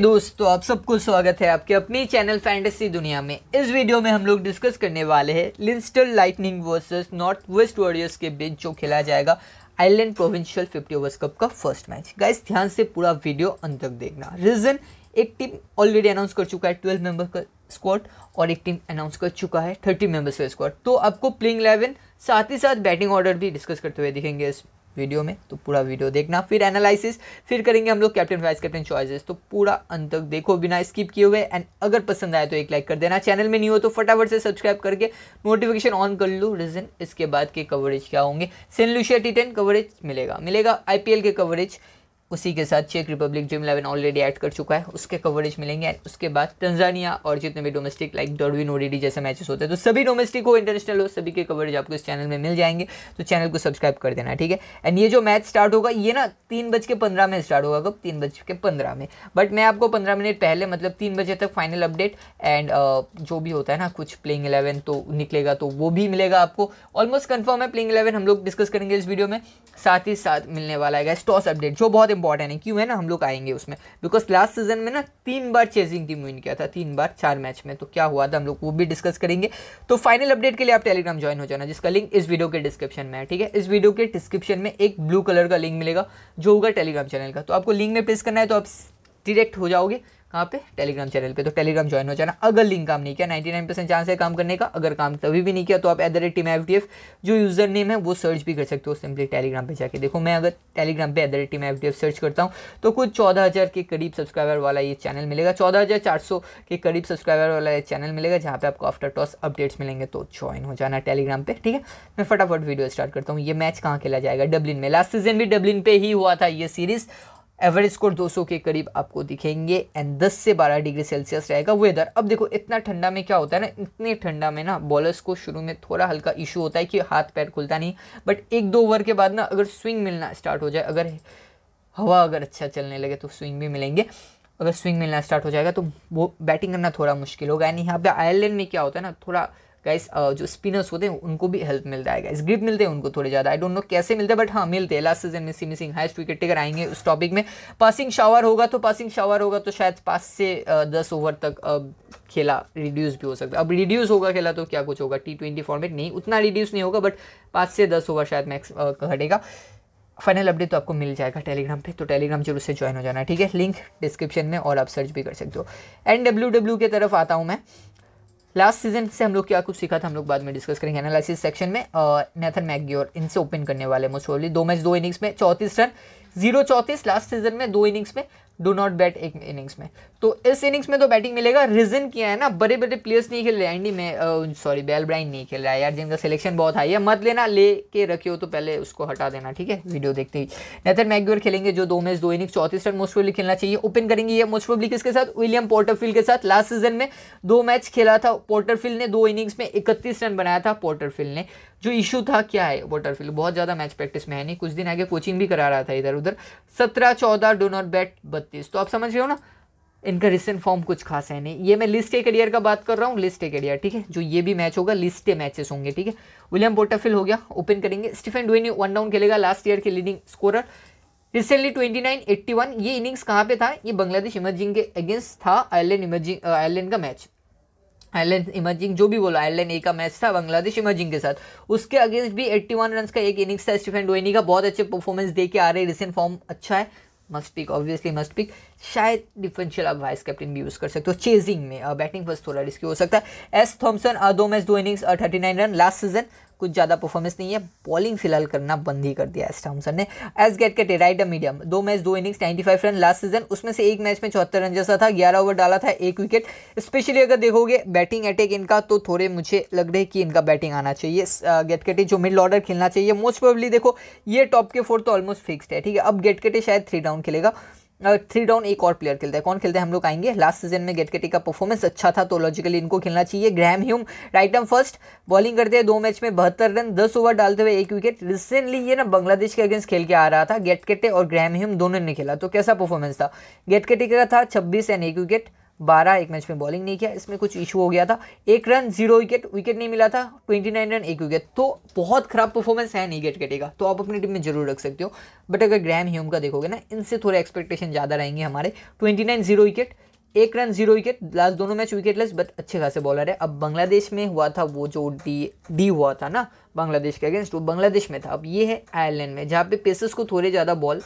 दोस्तों आप सबको स्वागत है आपके अपनी चैनल फैंटेसी दुनिया में इस वीडियो में हम लोग डिस्कस करने वाले हैं Leinster Lightning versus North West Warriors के बीच जो खेला जाएगा आइलैंड प्रोविंशियल 50 ओवर्स कप का फर्स्ट मैच गाइस ध्यान से पूरा वीडियो अंत तक देखना रीजन एक टीम ऑलरेडी अनाउंस कर चुका है ट्वेल्व मेंबर का स्क्वाड और एक टीम अनाउंस कर चुका है थर्टी मेंबर्स का स्क्वाड तो आपको प्लेइंग इलेवन साथ ही साथ बैटिंग ऑर्डर भी डिस्कस करते हुए दिखेंगे इसमें वीडियो में तो पूरा वीडियो देखना फिर एनालिसिस फिर करेंगे हम लोग कैप्टन वाइस कैप्टन चॉइसेस तो पूरा अंत तक देखो बिना स्किप किए हुए एंड अगर पसंद आए तो एक लाइक कर देना चैनल में नहीं हो तो फटाफट से सब्सक्राइब करके नोटिफिकेशन ऑन कर लो रीजन इसके बाद के कवरेज क्या होंगे सेंट लुशिया टी कवरेज मिलेगा मिलेगा आई के कवरेज उसी के साथ चेक Republic gym eleven already add कर चुका है उसके कवरेज मिलेंगे एंड उसके बाद तंजानिया और जितने भी डोमेस्टिक लाइक डॉडविन ओडीडी जैसे मैचेस होते हैं तो सभी डोमेस्टिक हो इंटरनेशनल हो सभी के कवरेज आपको इस चैनल में मिल जाएंगे तो चैनल को सब्सक्राइब कर देना ठीक है एंड ये जो मैच स्टार्ट होगा ये ना तीन बज के पंद्रह में स्टार्ट होगा कब तीन बज के पंद्रह में बट मैं आपको पंद्रह मिनट पहले मतलब तीन बजे तक फाइनल अपडेट एंड जो भी होता है ना कुछ प्लेइंग इलेवन तो निकलेगा तो वो भी मिलेगा आपको ऑलमोस्ट कन्फर्म है प्लेइंग इलेवन हम लोग डिस्कस करेंगे इस वीडियो में साथ ही साथ मिलने वाला है गैस टॉस अपडेट जो बहुत इंपॉर्टेंट है क्यों है ना हम लोग आएंगे उसमें बिकॉज लास्ट सीजन में ना तीन बार चेजिंग टीम विन किया था तीन बार चार मैच में तो क्या हुआ था हम लोग वो भी डिस्कस करेंगे तो फाइनल अपडेट के लिए आप टेलीग्राम ज्वाइन हो जाना जिसका लिंक इस वीडियो के डिस्क्रिप्शन में है ठीक है इस वीडियो के डिस्क्रिप्शन में एक ब्लू कलर का लिंक मिलेगा जो होगा टेलीग्राम चैनल का तो आपको लिंक में प्रेस करना है तो आप डिरेक्ट हो जाओगे कहाँ पे टेलीग्राम चैनल पे तो टेलीग्राम ज्वाइन हो जाना अगर लिंक काम नहीं किया 99% चांस है काम करने का अगर काम तभी भी नहीं किया तो आप at the rate team F D F जो यूज़र नेम है वो सर्च भी कर सकते हो सिंपली टेलीग्राम पे जाके देखो मैं अगर टेलीग्राम पे at the rate team F D F search करता हूँ तो कुछ चौदह हज़ार के करीब सब्सक्राइबर वाला ये चैनल मिलेगा चौदह हज़ार चार सौ के करीब सब्सक्राइबर वाला ये चैनल मिलेगा जहाँ पे आपको आफ्टर टॉस अपडेट्स मिलेंगे तो ज्वाइन हो जाना टेलीग्राम पे ठीक है मैं फटाफट वीडियो स्टार्ट करता हूँ ये मैच कहाँ खेला जाएगा डब्लिन में लास्ट सीजन भी डब्लिन पे ही हुआ था ये सीरीज़ एवरेज स्कोर 200 के करीब आपको दिखेंगे एंड 10 से 12 डिग्री सेल्सियस रहेगा वेदर अब देखो इतना ठंडा में क्या होता है ना इतने ठंडा में ना बॉलर्स को शुरू में थोड़ा हल्का इशू होता है कि हाथ पैर खुलता नहीं बट एक दो ओवर के बाद ना अगर स्विंग मिलना स्टार्ट हो जाए अगर हवा अगर अच्छा चलने लगे तो स्विंग भी मिलेंगे अगर स्विंग मिलना स्टार्ट हो जाएगा तो वो बैटिंग करना थोड़ा मुश्किल होगा यानी यहाँ पे आयरलैंड में क्या होता है ना थोड़ा गाइस uh, जो स्पिनर्स होते हैं उनको भी हेल्प मिलता है गाइस ग्रिप मिलते हैं उनको थोड़े ज़्यादा आई डोंट नो कैसे मिलते हैं बट हाँ मिलते हैं लास्ट सीजन में सी मिसिंग हाइस्ट विकेट टेकर आएंगे उस टॉपिक में पासिंग शावर होगा तो पासिंग शावर होगा तो शायद पाँच से uh, दस ओवर तक खेला रिड्यूस भी हो सकता है अब रिड्यूस होगा खेला तो क्या कुछ होगा टी ट्वेंटी फॉर्मेट नहीं उतना रिड्यूस नहीं होगा बट पाँच से दस ओवर शायद मैक्स uh, घटेगा फाइनल अपडेट तो आपको मिल जाएगा टेलीग्राम पे तो टेलीग्राम जरूर से ज्वाइन हो जाना ठीक है लिंक डिस्क्रिप्शन में और आप सर्च भी कर सकते हो एन डब्ल्यू डब्ल्यू की तरफ आता हूँ मैं लास्ट सीजन से हम लोग क्या कुछ सीखा था हम लोग बाद में डिस्कस करेंगे एनालिसिस सेक्शन में नेथन मैग्योर इनसे ओपन करने वाले मोस्ट ओवली दो मैच दो इनिंग्स में चौंतीस रन जीरो चौंतीस लास्ट सीजन में दो इनिंग्स में डू नॉट बैट एक इनिंग्स में तो इस इनिंग्स में तो बैटिंग मिलेगा रीजन किया है ना बड़े बड़े प्लेयर्स नहीं खेल रहे हैं एंडी में सॉरी बेल ब्राइन नहीं खेल रहा है यार जिनका सिलेक्शन बहुत हाई है मत लेना ले के रखे हो तो पहले उसको हटा देना ठीक है वीडियो देखते ही नेथन मैग्यूर खेलेंगे जो दो मैच दो इनिंग्स चौतीस रन मोस्ट प्रोबली खेलना चाहिए ओपन करेंगे ये मोस्ट प्रोबली किसके साथ विलियम पोर्टरफील्ड के साथ लास्ट सीजन में दो मैच खेला था पोर्टरफील्ड ने दो इनिंग्स में इकतीस रन बनाया था पोर्टरफील्ड ने जो इशू था क्या है पोर्टरफील्ड बहुत ज़्यादा मैच प्रैक्टिस में है नहीं कुछ दिन आगे कोचिंग भी करा रहा था इधर उधर सत्रह चौदह डो नॉट बैट छत्तीस तो आप समझ रहे हो ना इनका रिसेंट फॉर्म कुछ खास है नहीं ये मैं लिस्ट ए करियर का बात कर रहा हूँ लिस्ट ए करियर ठीक है जो ये भी मैच होगा लिस्ट ए मैचेस होंगे ठीक है विलियम पोर्टाफिल हो गया ओपन करेंगे स्टीफन डुएनी वन डाउन खेलेगा लास्ट ईयर के लीडिंग स्कोरर रिसेंटली वन ये इनिंग्स कहाँ पे था ये बांग्लादेश इमर्जिंग के अगेंस्ट था आयरलैंड इमर्जिंग आयरलैंड का मैच आयरलैंड इमर्जिंग जो भी बोला आयरलैंड ए का मैच था बांग्लादेश इमर्जिंग के साथ उसके अगेंस्ट भी 81 रन का एक इनिंग्स था स्टीफन डोनी का बहुत अच्छे परफॉर्मेंस दे के आ रहे रिसेंट फॉर्म अच्छा है must pick obviously must pick शायद डिफरेंशियल आप वाइस कैप्टन भी यूज़ कर सकते हो चेजिंग में बैटिंग uh, फर्स्ट थोड़ा रिस्की हो सकता है एस थॉमसन uh, दो मैच दो innings thirty nine run last season कुछ ज़्यादा परफॉर्मेंस नहीं है बॉलिंग फिलहाल करना बंद ही कर दिया एस सर ने S Getkate right medium दो मैच दो इनिंग्स 95 रन लास्ट सीजन उसमें से एक मैच में चौहत्तर रन जैसा था ग्यारह ओवर डाला था एक विकेट स्पेशली अगर देखोगे बैटिंग अटैक इनका तो थोड़े मुझे लग रहे कि इनका बैटिंग आना चाहिए गेटकेटे uh, जो मिड ऑर्डर खेलना चाहिए मोस्ट प्रोबली देखो ये टॉप के फोर तो ऑलमोस्ट फिक्सड है ठीक है अब गेटकेटे शायद थ्री डाउन खेलेगा थ्री डाउन एक और प्लेयर खेलता है कौन खेलते हैं हम लोग आएंगे लास्ट सीजन में गेट का परफॉर्मेंस अच्छा था तो लॉजिकली इनको खेलना चाहिए Graham Hume right arm first bowling करते हैं दो मैच में बहत्तर रन दस ओवर डालते हुए एक विकेट रिसेंटली ये ना बांग्लादेश के अगेंस्ट खेल के आ रहा था गेट और ग्रैम ह्यूम दोनों ने खेला तो कैसा परफॉर्मेंस था गेट का था छब्बीस एंड एक विकेट बारह एक मैच में बॉलिंग नहीं किया इसमें कुछ इशू हो गया था एक रन जीरो विकेट विकेट नहीं मिला था ट्वेंटी नाइन रन एक विकेट तो बहुत खराब परफॉर्मेंस है नहीं गेट कटेगा तो आप अपनी टीम में जरूर रख सकते हो बट अगर ग्रैम ह्यूम का देखोगे ना इनसे थोड़े एक्सपेक्टेशन ज़्यादा रहेंगे हमारे ट्वेंटी नाइन जीरो विकेट एक रन जीरो विकेट लास्ट दोनों मैच विकेटलेस बट अच्छे खासे बॉलर है अब बांग्लादेश में हुआ था वो जो डी डी हुआ था ना बांग्लादेश के अगेंस्ट वो बांग्लादेश में था अब ये है आयरलैंड में जहाँ पे पेसर्स को थोड़े ज़्यादा बॉल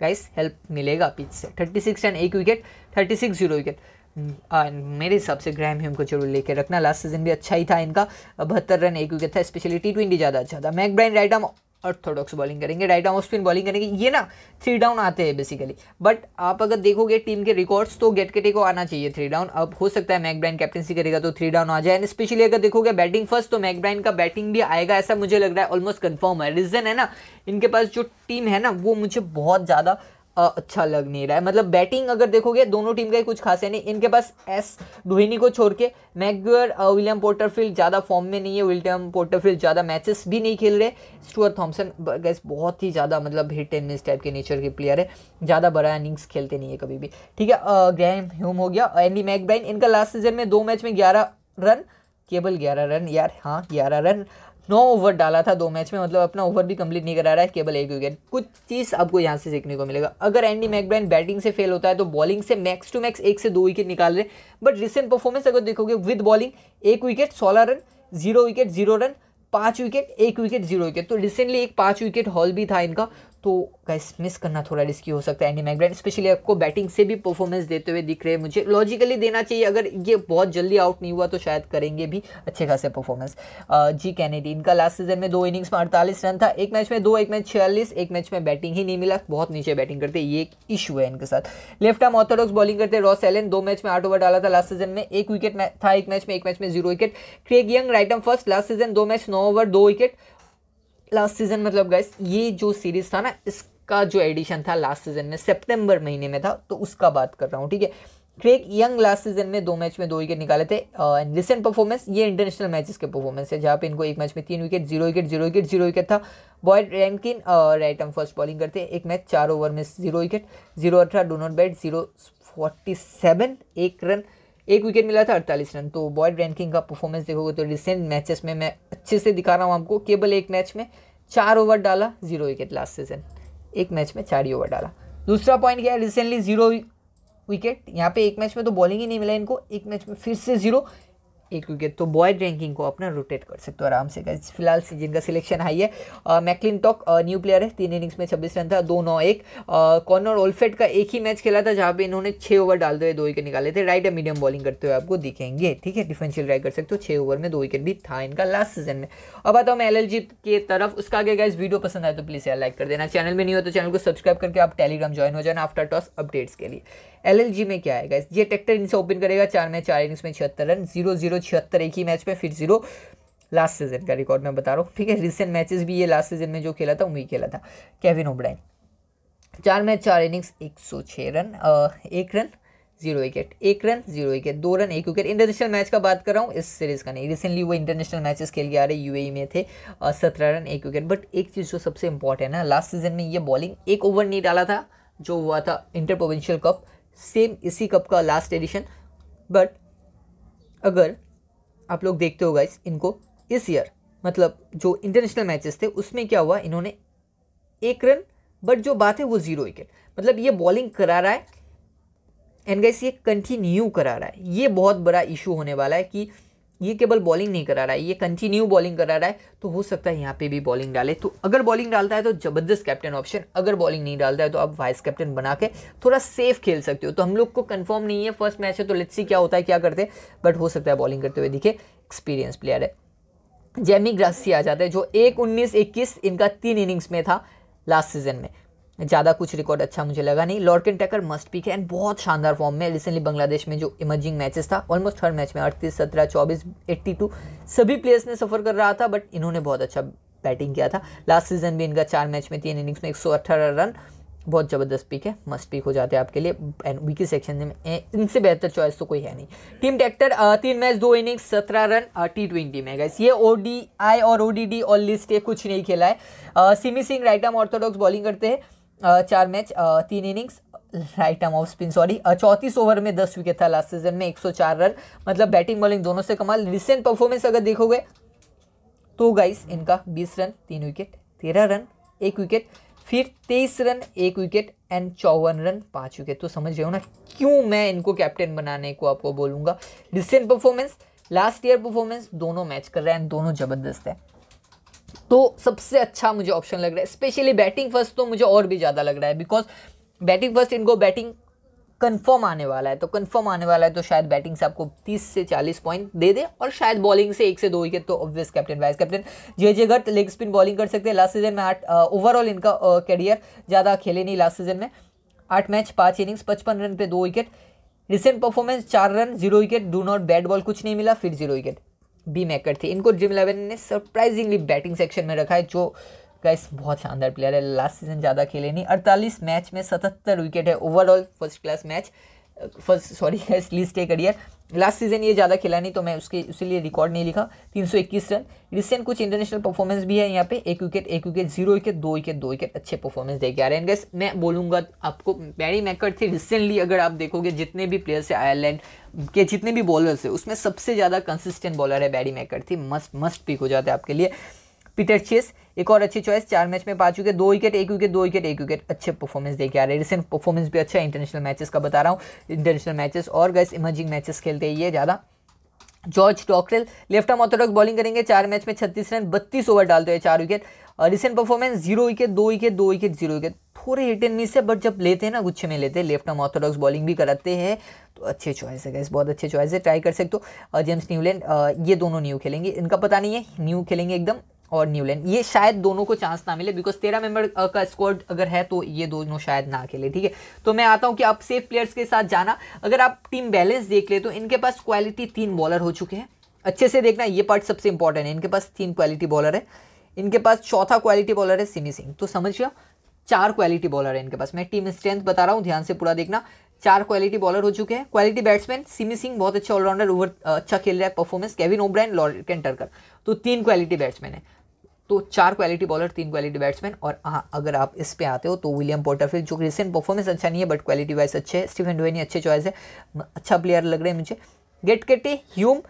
गाइस हेल्प मिलेगा पिच से थर्टी सिक्स रन एक wicket thirty six zero wicket मेरे हिसाब से ग्रैम ह्यूम को जरूर लेके रखना लास्ट सीजन भी अच्छा ही था इनका बहत्तर रन एक विकेट था स्पेशली टी ट्वेंटी ज़्यादा अच्छा था McBrine right arm orthodox bowling करेंगे राइट आर्म स्पिन बॉलिंग करेंगे ये ना थ्री डाउन आते हैं बेसिकली बट आप अगर देखोगे टीम के रिकॉर्ड्स तो केटे को आना चाहिए थ्री डाउन अब हो सकता है मैक ब्राइन कैप्टनसी करेगा तो थ्री डाउन आ जाए एंड स्पेशली अगर देखोगे बैटिंग फर्स्ट तो मैक ब्राइन का बैटिंग भी आएगा ऐसा मुझे लग रहा है ऑलमोस्ट कन्फर्म है रीज़न है ना इनके पास जो टीम है ना वो मुझे बहुत ज़्यादा अच्छा लग नहीं रहा है मतलब बैटिंग अगर देखोगे दोनों टीम का ही कुछ खास है नहीं इनके पास एस डोहिनी को छोड़ के मैगर विलियम पोर्टरफील्ड ज़्यादा फॉर्म में नहीं है विलियम पोर्टरफील्ड ज़्यादा मैचेस भी नहीं खेल रहे स्टुअर्ट थॉम्सन गैस बहुत ही ज़्यादा मतलब हिट एंड मिस टाइप के नेचर के प्लेयर है ज़्यादा बड़ा इनिंग्स खेलते नहीं है कभी भी ठीक है ग्रैम ह्यूम हो गया एंडी मैकब्राइन इनका लास्ट सीजन में दो मैच में ग्यारह रन केवल ग्यारह रन यार हाँ ग्यारह रन नौ ओवर डाला था दो मैच में मतलब अपना ओवर भी कंप्लीट नहीं करा रहा है केवल एक विकेट कुछ चीज़ आपको यहाँ से सीखने को मिलेगा अगर एंडी मैकब्रैन बैटिंग से फेल होता है तो बॉलिंग से मैक्स टू मैक्स एक से दो विकेट निकाल रहे बट रिसेंट परफॉर्मेंस अगर देखोगे विद बॉलिंग एक विकेट सोलह run zero wicket zero run पाँच विकेट एक विकेट जीरो विकेट तो रिसेंटली एक पाँच विकेट हॉल भी था इनका तो गैस मिस करना थोड़ा रिस्की हो सकता है एंडी माइग्रेंट स्पेशली आपको बैटिंग से भी परफॉर्मेंस देते हुए दिख रहे हैं मुझे लॉजिकली देना चाहिए अगर ये बहुत जल्दी आउट नहीं हुआ तो शायद करेंगे भी अच्छे खासे परफॉर्मेंस जी कैनेडी इनका लास्ट सीजन में दो इनिंग्स में अड़तालीस रन था एक मैच में दो एक मैच छियालीस एक मैच में बैटिंग ही नहीं मिला बहुत नीचे बैटिंग करते ये एक इशू है इनके साथ लेफ्ट आर्म ऑर्थोडॉक्स बॉलिंग करते रॉस एलन दो मैच में आठ ओवर डाला था लास्ट सीजन में एक विकेट था एक मैच में एक मैच में zero wicket Craig Young right arm fast last season दो मैच नौ ओवर दो विकेट लास्ट सीजन मतलब गाइस ये जो सीरीज था ना इसका जो एडिशन था लास्ट सीजन में सितंबर महीने में था तो उसका बात कर रहा हूँ ठीक है क्रेक यंग लास्ट सीजन में दो मैच में दो विकेट निकाले थे एंड रिसेंट परफॉर्मेंस ये इंटरनेशनल मैचेस के परफॉर्मेंस है जहाँ पे इनको एक मैच में तीन wicket zero wicket zero wicket zero wicket था Boyd Rankin right arm fast bowling करते हैं एक मैच चार ओवर में जीरो विकेट जीरो अठारह do not bat zero forty seven एक रन एक विकेट मिला था अड़तालीस रन तो बॉयड रैंकिंग का परफॉर्मेंस देखोगे तो रिसेंट मैचेस में मैं अच्छे से दिखा रहा हूँ आपको केवल एक मैच में चार ओवर डाला जीरो विकेट लास्ट सीजन एक मैच में चार ही ओवर डाला दूसरा पॉइंट क्या है रिसेंटली जीरो विकेट यहाँ पे एक मैच में तो बॉलिंग ही नहीं मिला इनको एक मैच में फिर से जीरो एक विकेट तो बॉयड रैंकिंग को अपना रोटेट कर सकते हो आराम से गाइस फिलहाल जिनका सिलेक्शन हाई है मैकलिन टॉक न्यू प्लेयर है तीन इनिंग्स में छब्बीस रन था दो नौ एक कॉर्नर uh, ओल्फेट का एक ही मैच खेला था जहाँ पे इन्होंने छः ओवर डाल दिए दो विकेट निकाले थे राइट या मीडियम बॉलिंग करते हुए आपको दिखेंगे ठीक है डिफेंशियल ट्राई कर सकते हो छः ओवर में दो विकेट भी था इनका लास्ट सीजन में अब आता हूँ मैं एल के तरफ उसका आगे गाइज वीडियो पसंद आए तो प्लीज़ यार लाइक कर देना चैनल में नहीं हो तो चैनल को सब्सक्राइब करके आप टेलीग्राम ज्वाइन हो जाना आफ्टर टॉस अपडेट्स के लिए एलएलजी में क्या आएगा ये टेक्टर इनसे ओपन करेगा चार मैच चार इनिंग्स में छिहत्तर रन जीरो जीरो छिहत्तर एक ही मैच में फिर जीरो लास्ट सीजन का रिकॉर्ड मैं बता रहा हूँ ठीक है रिसेंट मैचेस भी ये लास्ट सीजन में जो खेला था वही खेला था केविन ओब्राइन चार मैच चार इनिंग्स एक सौ छः रन एक रन जीरो विकेट एक रन जीरो विकेट दो रन एक विकेट इंटरनेशनल मैच का बात कर रहा हूँ इस सीरीज का नहीं रिसेंटली वो इंटरनेशनल मैचेस खेल के आ रहे यूएई e में थे सत्रह रन एक विकेट बट एक चीज़ जो सबसे इंपॉर्टेंट है लास्ट सीजन में ये बॉलिंग एक ओवर नहीं डाला था जो हुआ था इंटर प्रोविंशियल कप सेम इसी कप का लास्ट एडिशन बट अगर आप लोग देखते हो गाइस इनको इस ईयर मतलब जो इंटरनेशनल मैचेस थे उसमें क्या हुआ इन्होंने एक रन बट जो बात है वो ज़ीरो विकेट मतलब ये बॉलिंग करा रहा है एंड गाइस ये कंटिन्यू करा रहा है ये बहुत बड़ा इशू होने वाला है कि ये केवल बॉलिंग नहीं करा रहा है ये कंटिन्यू बॉलिंग करा रहा है तो हो सकता है यहाँ पे भी बॉलिंग डाले तो अगर बॉलिंग डालता है तो जबरदस्त कैप्टन ऑप्शन अगर बॉलिंग नहीं डालता है तो आप वाइस कैप्टन बना के थोड़ा सेफ खेल सकते हो तो हम लोग को कंफर्म नहीं है फर्स्ट मैच है तो लेट्स सी क्या होता है क्या करते हैं बट हो सकता है बॉलिंग करते हुए दिखे एक्सपीरियंस प्लेयर है जेमी ग्रासी आ जाता है जो एक उन्नीस इक्कीस इनका तीन इनिंग्स में था लास्ट सीजन में ज़्यादा कुछ रिकॉर्ड अच्छा मुझे लगा नहीं लॉर्किन टैकर मस्ट पिक है एंड बहुत शानदार फॉर्म में रिसेंटली बांग्लादेश में जो इमर्जिंग मैचेस था ऑलमोस्ट हर मैच में अड़तीस सत्रह चौबीस एट्टी टू सभी प्लेयर्स ने सफ़र कर रहा था बट इन्होंने बहुत अच्छा बैटिंग किया था लास्ट सीजन भी इनका चार मैच में तीन इनिंग्स में एक रन बहुत ज़बरदस्त पिक है मस्ट पिक हो जाते हैं आपके लिए एंड वीकी सेक्शन में इनसे बेहतर चॉइस तो कोई है नहीं टीम ट्रैक्टर तीन मैच दो इनिंग्स सत्रह रन टी ट्वेंटी में गए ये ओ और ओ डी और लिस्ट ये कुछ नहीं खेला है Simi Singh right arm orthodox bowling करते हैं चार मैच तीन innings right arm off spin sorry चौंतीस ओवर में दस विकेट था लास्ट सीजन में 104 रन मतलब बैटिंग बॉलिंग दोनों से कमाल रिसेंट परफॉर्मेंस अगर देखोगे तो गाइस इनका 20 रन तीन विकेट 13 रन एक विकेट फिर 23 रन एक विकेट एंड चौवन रन पाँच विकेट तो समझ रहे हो ना क्यों मैं इनको कैप्टन बनाने को आपको बोलूँगा recent performance last year performance दोनों मैच कर रहे हैं दोनों ज़बरदस्त है तो सबसे अच्छा मुझे ऑप्शन लग रहा है स्पेशली बैटिंग फर्स्ट तो मुझे और भी ज़्यादा लग रहा है बिकॉज बैटिंग फर्स्ट इनको बैटिंग कन्फर्म आने वाला है तो कन्फर्म आने वाला है तो शायद बैटिंग से आपको 30 से 40 पॉइंट दे दे और शायद बॉलिंग से एक से दो विकेट तो ऑब्वियस कैप्टन वाइस कैप्टन जे जे गट लेग स्पिन बॉलिंग कर सकते हैं लास्ट सीजन में आठ ओवरऑल इनका करियर ज़्यादा खेले नहीं लास्ट सीजन में आठ मैच पाँच इनिंग्स पचपन रन पे दो विकेट रिसेंट परफॉर्मेंस चार run zero wicket do not bat ball कुछ नहीं मिला फिर जीरो विकेट बी मेकर थे इनको ड्रीम इलेवन ने सरप्राइजिंगली बैटिंग सेक्शन में रखा है जो गाइस बहुत शानदार प्लेयर है लास्ट सीजन ज़्यादा खेले नहीं अड़तालीस मैच में सतहत्तर विकेट है overall first class match first sorry list list A career last season ये ज़्यादा खेला नहीं तो मैं उसके लिए रिकॉर्ड नहीं लिखा 321 रन रिसेंट कुछ इंटरनेशनल परफॉर्मेंस भी है यहाँ पे एक विकेट एक विकेट जीरो विकेट दो विकेट दो विकेट अच्छे परफॉर्मेंस देखे आ रहे हैं गैस मैं बोलूँगा आपको बैरी मैकर थी रिसेंटली अगर आप देखोगे जितने भी प्लेयर्स है आयरलैंड के जितने भी बॉलर्स है उसमें सबसे ज़्यादा कंसिस्टेंट बॉलर है बैरी मैकर थी मस्ट मस्ट पिक हो जाते हैं आपके लिए पीटर चेस एक और अच्छी चॉइस चार मैच में पाँच विकेट दो विकेट एक विकेट दो विकेट एक विकेट अच्छे परफॉर्मेंस देखे आ रहे हैं रिसेंट परफॉर्मेंस भी अच्छा है इंटरनेशनल मैचेस का बता रहा हूँ इंटरनेशनल मैचेस और गैस इमर्जिंग मैचेस खेलते ही है ज़्यादा George Dockrell left arm orthodox bowling करेंगे चार मैच में छत्तीस रन बत्तीस ओवर डालते हैं चार wicket recent performance zero wicket दो विकेट दो विकेट जीरो विकेट थोड़े हिट एंड मिस है बट जब लेते हैं ना गुच्छे में लेते हैं लेफ्ट आर्म ऑर्थोडॉक्स बॉलिंग भी कराते हैं तो अच्छे चॉइस है गैस बहुत अच्छे चॉइस है ट्राई कर सकते हो जेम्स न्यूलैंड ये दोनों न्यू खेलेंगे इनका पता नहीं है न्यू खेलेंगे एकदम और न्यूलैंड ये शायद दोनों को चांस ना मिले बिकॉज तेरह मेंबर का स्क्वाड अगर है तो ये दोनों शायद ना खेले ठीक है तो मैं आता हूँ कि आप सेफ प्लेयर्स के साथ जाना अगर आप टीम बैलेंस देख ले तो इनके पास क्वालिटी तीन बॉलर हो चुके हैं अच्छे से देखना ये पार्ट सबसे इंपॉर्टेंट है इनके पास तीन क्वालिटी बॉलर है इनके पास चौथा क्वालिटी बॉलर है सिमी सिंह तो समझ गया चार क्वालिटी बॉलर है इनके पास मैं टीम स्ट्रेंथ बता रहा हूँ ध्यान से पूरा देखना चार क्वालिटी बॉलर हो चुके हैं क्वालिटी बैट्समैन सिमी सिंह बहुत अच्छा ऑलराउंडर ओवर अच्छा खेल रहा है परफॉर्मेंस केविन ओब्राइन लॉर्ड कैंटरकर तो तीन क्वालिटी बैट्समैन है तो चार क्वालिटी बॉलर तीन क्वालिटी बैट्समैन और हाँ अगर आप इस पे आते हो तो विलियम पोर्टरफील्ड जो रिसेंट परफॉर्मेंस अच्छा नहीं है बट क्वालिटी वाइज अच्छे है स्टीफन डोनी अच्छे चॉइस है अच्छा प्लेयर लग रहे हैं मुझे गेट केटे ह्यूम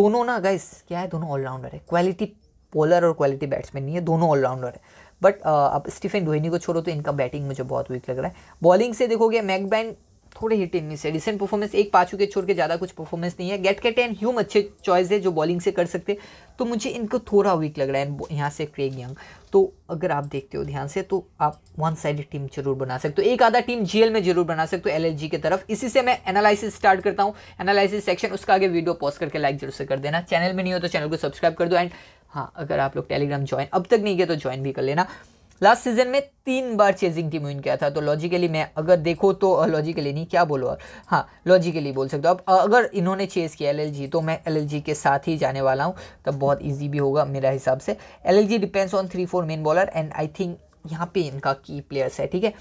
दोनों ना गाइस क्या है दोनों ऑलराउंडर है क्वालिटी बॉलर और क्वालिटी बैट्समैन नहीं है दोनों ऑलराउंडर है बट आप स्टीफन डोहनी को छोड़ो तो इनका बैटिंग मुझे बहुत वीक लग रहा है बॉलिंग से देखोगे मैकबैन थोड़े ही टीम मिस है रिसेंट परफॉर्मेंस एक पाँच विकेट छोड़ के ज़्यादा कुछ परफॉर्मेंस नहीं है गेट कैट एंड ह्यूम अच्छे चॉइस है जो बॉलिंग से कर सकते तो मुझे इनको थोड़ा वीक लग रहा है यहाँ से क्रेग यंग तो अगर आप देखते हो ध्यान से तो आप वन साइड टीम जरूर बना सकते हो एक आधा टीम जीएल में जरूर बना सकते हो एल की तरफ इसी से मैं एनालिसिस स्टार्ट करता हूँ एनालिसिस सेक्शन उसका आगे वीडियो पॉज करके लाइक जरूर से कर देना चैनल में नहीं हो तो चैनल को सब्सक्राइब कर दो एंड हाँ अगर आप लोग टेलीग्राम ज्वाइन अब तक नहीं किया तो ज्वाइन भी कर लेना लास्ट सीजन में तीन बार चेजिंग टीम विन किया था तो लॉजिकली मैं अगर देखो तो लॉजिकली नहीं क्या बोलो और हाँ लॉजिकली बोल सकते हो अब अगर इन्होंने चेज किया एल तो मैं एल के साथ ही जाने वाला हूँ तब बहुत ईजी भी होगा मेरा हिसाब से एल depends on three four main bowler and I think यहाँ पे इनका की प्लेयर्स है ठीक है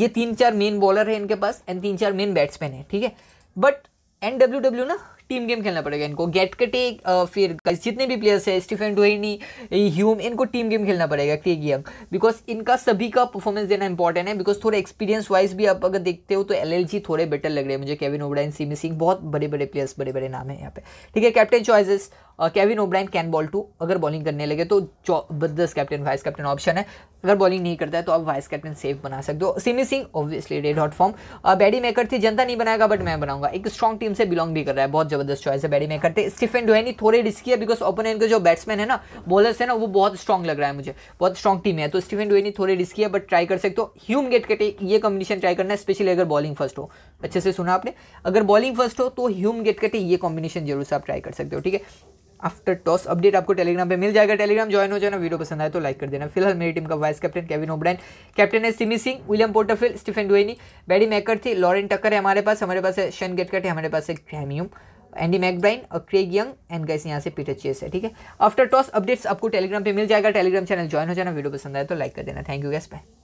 ये तीन चार मेन बॉलर है इनके पास एंड तीन चार मेन बैट्समैन है ठीक है बट एन डब्ल्यू डब्ल्यू ना टीम गेम खेलना पड़ेगा इनको गेट कटे फिर जितने भी प्लेयर्स है स्टीफन डोहिनी ह्यूम इनको टीम गेम खेलना पड़ेगा क्रेग यंग बिकॉज इनका सभी का परफॉर्मेंस देना इंपॉर्टेंट है बिकॉज थोड़े एक्सपीरियंस वाइज भी आप अगर देखते हो तो एल थोड़े बेटर लग रहे हैं मुझे केविन ओबराइन सीमी सिंह बहुत बड़े बड़े प्लेयर्स बड़े बड़े नाम है यहाँ पे ठीक है captain choices Kevin O'Brien can bowl too अगर बॉलिंग करने लगे तो दस कैप्टन वाइस कैप्टन ऑप्शन है अगर बॉलिंग नहीं करता है तो आप वाइस कैप्टन सेफ बना सकते हो Simi Singh obviously red hot form बैडी मेकर थी जनता नहीं बनाएगा बट मैं बनाऊंगा एक स्ट्रॉन्ग टीम से बिलोंग भी कर रहा है बहुत जबरदस्त चॉइस है बैडी मेकर थे स्टीफन डोहनी थोड़े रिस्की है बिकॉज ओपोनेंट के जो बैट्समैन है ना बॉलर्स है ना वो बहुत स्ट्रॉन्ग लग रहा है मुझे बहुत स्ट्रॉन्ग टीम है तो स्टीफन डोहनी थोड़े रिस्की है बट ट्राई कर सकते हो ह्यूम गेट कटे ये कॉम्बिनेशन ट्राई करना है स्पेशली अगर बॉलिंग फर्स्ट हो अच्छे से सुना आपने अगर बॉलिंग फर्स्ट हो तो ह्यूम गेट कटे ये कॉम्बिनेशन जरूर से आप ट्राई कर सकते हो ठीक है आफ्टर टॉस अपडेट आपको टेलीग्राम पे मिल जाएगा टेलीग्राम ज्वाइन हो जाना वीडियो पसंद आए तो लाइक कर देना फिलहाल मेरी टीम का vice captain Kevin O'Brien captain है Simi Singh William Porterfield Stephen Doheny बैडी मैकर थी लॉरेन टक्कर है हमारे पास हमारे पास है शन गेटकट है हमारे पास है ग्रैमियम एंडी मैकब्राइन और क्रेग यंग एंड गैस यहाँ से पीटर चेस है ठीक है आफ्टर टॉस अपडेट्स आपको टेलीग्राम पे मिल जाएगा टेलीग्राम चैनल ज्वाइन हो जाना वीडियो पसंद आए तो लाइक कर देना थैंक यू गैस बाय